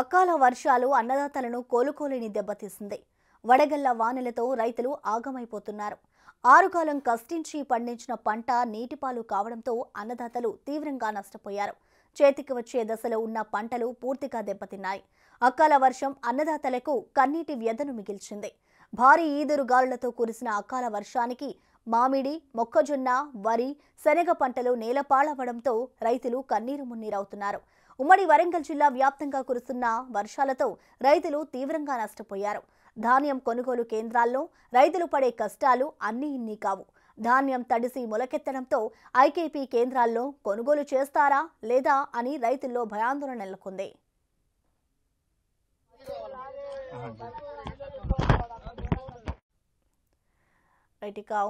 అకాల వర్షాలు అన్నదాతలను కోలుకోలేని దెబ్బతీసింది వడగళ్ల వానలతో రైతులు ఆగమైపోతున్నారు ఆరుకాలం కష్టించి పండించిన పంట నీటిపాలు కావడంతో అన్నదాతలు తీవ్రంగా నష్టపోయారు చేతికి వచ్చే దశలో ఉన్న పంటలు పూర్తిగా దెబ్బతిన్నాయి అకాల వర్షం అన్నదాతలకు కన్నీటి వ్యధను మిగిల్చింది భారీ ఈదురుగాలులతో కురిసిన అకాల వర్షానికి మామిడి మొక్కజొన్న వరి శనగ పంటలు నేలపాలవడంతో రైతులు కన్నీరు మున్నీరవుతున్నారు ఉమ్మడి వరంగల్ జిల్లా వ్యాప్తంగా కురుస్తున్న వర్షాలతో రైతులు తీవ్రంగా నష్టపోయారు ధాన్యం కొనుగోలు కేంద్రాల్లో రైతులు పడే కష్టాలు అన్నీ ఇన్ని కావు ధాన్యం తడిసి మొలకెత్తడంతో ఐకేపీ కేంద్రాల్లో కొనుగోలు చేస్తారా లేదా అని రైతుల్లో భయాందోళన నెలకొంది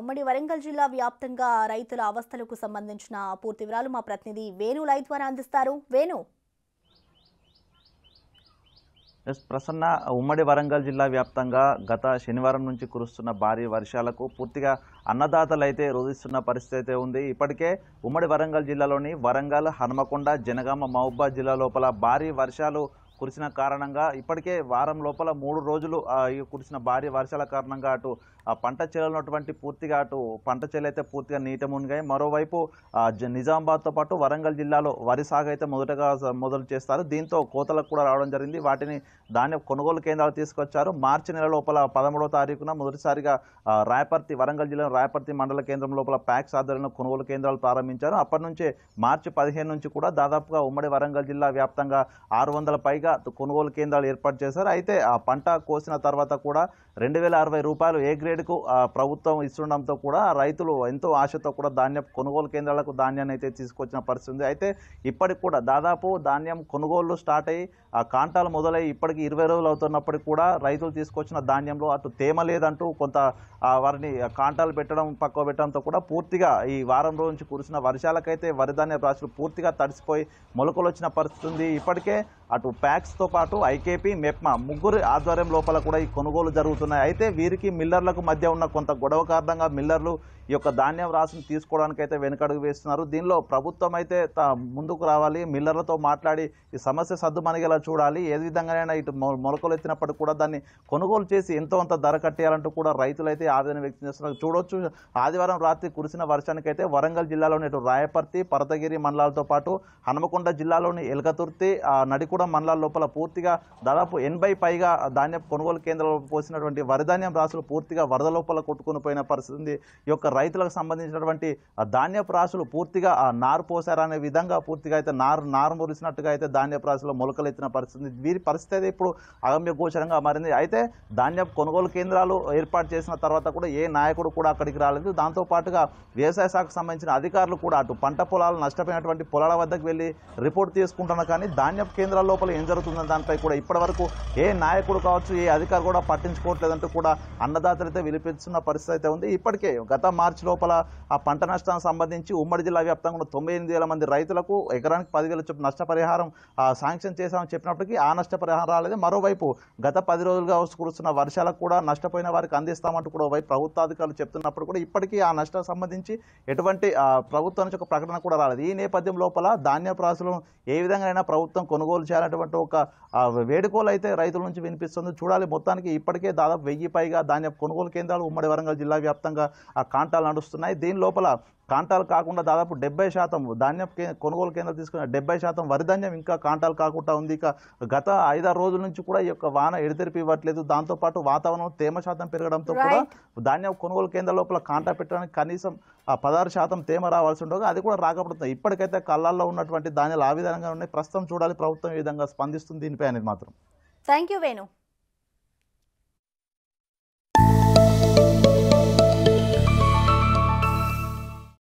ఉమ్మడి వరంగల్ జిల్లా వ్యాప్తంగా రైతుల అవస్థలకు సంబంధించిన పూర్తి వివరాలు మా ప్రతినిధి వేణు లై ద్వారా అందిస్తారు వేణు ఎస్ ప్రసన్న ఉమ్మడి వరంగల్ జిల్లా వ్యాప్తంగా గత శనివారం నుంచి కురుస్తున్న భారీ వర్షాలకు పూర్తిగా అన్నదాతలు అయితే రోధిస్తున్న పరిస్థితి అయితే ఉంది ఇప్పటికే ఉమ్మడి వరంగల్ జిల్లాలోని వరంగల్ హనుమకొండ జనగామ మహబూబా జిల్లా లోపల భారీ వర్షాలు కురిసిన కారణంగా ఇప్పటికే వారం లోపల మూడు రోజులు కురిసిన భారీ వర్షాల కారణంగా అటు ఆ పంట చేలలో ఉన్నటువంటి పూర్తిగా అటు పంట చేలు అయితే పూర్తిగా నీట మునిగాయి మరోవైపు నిజామాబాద్తో పాటు వరంగల్ జిల్లాలో వరి సాగు అయితే మొదటగా మొదలు చేస్తారు దీంతో కోతలకు కూడా రావడం జరిగింది వాటిని ధాన్య కొనుగోలు కేంద్రాలు తీసుకొచ్చారు మార్చి నెల లోపల పదమూడవ తారీఖున మొదటిసారిగా రాయపర్తి వరంగల్ జిల్లా రాయపర్తి మండల కేంద్రం లోపల ప్యాక్స్ ఆధ్వర్యంలో కొనుగోలు కేంద్రాలు ప్రారంభించారు అప్పటి నుంచే మార్చి పదిహేను నుంచి కూడా దాదాపుగా ఉమ్మడి వరంగల్ జిల్లా వ్యాప్తంగా ఆరు వందల పైగా కొనుగోలు కేంద్రాలు ఏర్పాటు చేశారు అయితే ఆ పంట కోసిన తర్వాత కూడా రెండు వేల అరవై రూపాయలు ఏ గ్రేడ్ రేటుకు ప్రభుత్వం ఇస్తుండడంతో కూడా రైతులు ఎంతో ఆశతో కూడా ధాన్యం కొనుగోలు కేంద్రాలకు ధాన్యాన్ని అయితే తీసుకొచ్చిన పరిస్థితి అయితే ఇప్పటికి కూడా దాదాపు ధాన్యం కొనుగోళ్లు స్టార్ట్ అయ్యి ఆ కాంటాలు మొదలై ఇప్పటికి ఇరవై రోజులు అవుతున్నప్పటికీ కూడా రైతులు తీసుకొచ్చిన ధాన్యంలో అటు తేమ లేదంటూ కొంత వారిని కాంటాలు పెట్టడం పక్క పెట్టడంతో కూడా పూర్తిగా ఈ వారం రోజు నుంచి కురిసిన వర్షాలకైతే వరి ధాన్య రాశులు పూర్తిగా తడిసిపోయి మొలకలు వచ్చిన పరిస్థితి ఉంది ఇప్పటికే అటు ప్యాక్స్తో పాటు ఐకేపీ మెప్మా ముగ్గురు ఆధ్వర్యం లోపల కూడా ఈ కొనుగోలు జరుగుతున్నాయి అయితే వీరికి మిల్లర్లకు మధ్య ఉన్న కొంత గొడవ కారణంగా మిల్లర్లు ఈ యొక్క ధాన్యం రాసిని తీసుకోవడానికి అయితే వెనుకడుగు వేస్తున్నారు దీనిలో ప్రభుత్వం అయితే ముందుకు రావాలి మిల్లర్లతో మాట్లాడి ఈ సమస్య సర్దుమణిగేలా చూడాలి ఏ విధంగానైనా ఇటు మొలకలు ఎత్తినప్పటికీ కూడా దాన్ని కొనుగోలు చేసి ఎంతో అంత ధర కట్టేయాలంటూ కూడా రైతులు అయితే ఆవేదన వ్యక్తం చేస్తున్నారు చూడవచ్చు ఆదివారం రాత్రి కురిసిన వర్షానికి అయితే వరంగల్ జిల్లాలోని ఇటు రాయపర్తి పరతగిరి మండలాలతో పాటు హనుమకొండ జిల్లాలోని ఎలకతుర్తి నడికొండ కూడా మండలాల లోపల పూర్తిగా దాదాపు ఎనభై పైగా ధాన్యం కొనుగోలు కేంద్రాలు పోసినటువంటి వరిధాన్యం రాసులు పూర్తిగా వరద లోపల కొట్టుకుని పోయిన పరిస్థితి ఉంది ఈ యొక్క రైతులకు సంబంధించినటువంటి ధాన్యపు రాసులు పూర్తిగా నారు పోసారనే విధంగా పూర్తిగా అయితే నారు నారు మురిసినట్టుగా అయితే ధాన్యపు రాసులు మొలకలు ఎత్తిన పరిస్థితి వీరి పరిస్థితి అయితే ఇప్పుడు అగమ్య గోచరంగా మారింది అయితే ధాన్యపు కొనుగోలు కేంద్రాలు ఏర్పాటు చేసిన తర్వాత కూడా ఏ నాయకుడు కూడా అక్కడికి రాలేదు దాంతోపాటుగా వ్యవసాయ శాఖకు సంబంధించిన అధికారులు కూడా అటు పంట పొలాలు నష్టపోయినటువంటి పొలాల వద్దకు వెళ్ళి రిపోర్ట్ తీసుకుంటున్నారు కానీ ధాన్యపు కేంద్రాలు లోపల ఏం జరుగుతుందని దానిపై కూడా ఇప్పటివరకు ఏ నాయకుడు కావచ్చు ఏ అధికారు కూడా పట్టించుకోవట్లేదంటూ కూడా అయితే విలిపిస్తున్న పరిస్థితి అయితే ఉంది ఇప్పటికే గత మార్చి లోపల ఆ పంట నష్టానికి సంబంధించి ఉమ్మడి జిల్లా వ్యాప్తంగా తొంభై ఎనిమిది వేల మంది రైతులకు ఎకరానికి పదివేల చొప్పున నష్టపరిహారం శాంక్షన్ చేశామని చెప్పినప్పటికీ ఆ నష్టపరిహారాలు మరోవైపు గత పది రోజులుగా కురుస్తున్న వర్షాలకు కూడా నష్టపోయిన వారికి అందిస్తామంటూ కూడా వైపు ప్రభుత్వాధికారులు చెప్తున్నప్పుడు కూడా ఇప్పటికీ ఆ నష్టం సంబంధించి ఎటువంటి ప్రభుత్వం నుంచి ఒక ప్రకటన కూడా రాలేదు ఈ నేపథ్యం లోపల ధాన్య ప్రాసులను ఏ విధంగా అయినా ప్రభుత్వం కొనుగోలు చేయాలి చేయాలన్నటువంటి ఒక వేడుకలు అయితే రైతుల నుంచి వినిపిస్తుంది చూడాలి మొత్తానికి ఇప్పటికే దాదాపు వెయ్యి పైగా ధాన్యం కొనుగోలు కేంద్రాలు ఉమ్మడి వరంగల్ జిల్లా వ్యాప్తంగా ఆ కాంటాలు నడుస్తున్నాయి దీని లోపల కాంటాలు కాకుండా దాదాపు డెబ్బై శాతం ధాన్యం కొనుగోలు కేంద్రం తీసుకున్న డెబ్బై శాతం వరి ధాన్యం ఇంకా కాంటాలు కాకుండా ఉంది ఇక గత ఐదారు రోజుల నుంచి కూడా ఈ యొక్క వాన ఎడితెరిపి ఇవ్వట్లేదు దాంతోపాటు వాతావరణం తేమ శాతం పెరగడంతో కూడా ధాన్యం కొనుగోలు కేంద్రం లోపల కాంటా పెట్టడానికి కనీసం ఆ పదహారు శాతం తేమ రావాల్సి ఉండగా అది కూడా రాకపోతుంది ఇప్పటికైతే కళ్ళల్లో ఉన్నటువంటి దాని ఆ విధంగా ఉన్నాయి ప్రస్తుతం చూడాలి ప్రభుత్వం ఈ విధంగా స్పందిస్తుంది దీనిపై అనేది మాత్రం థ్యాంక్ యూ వేణు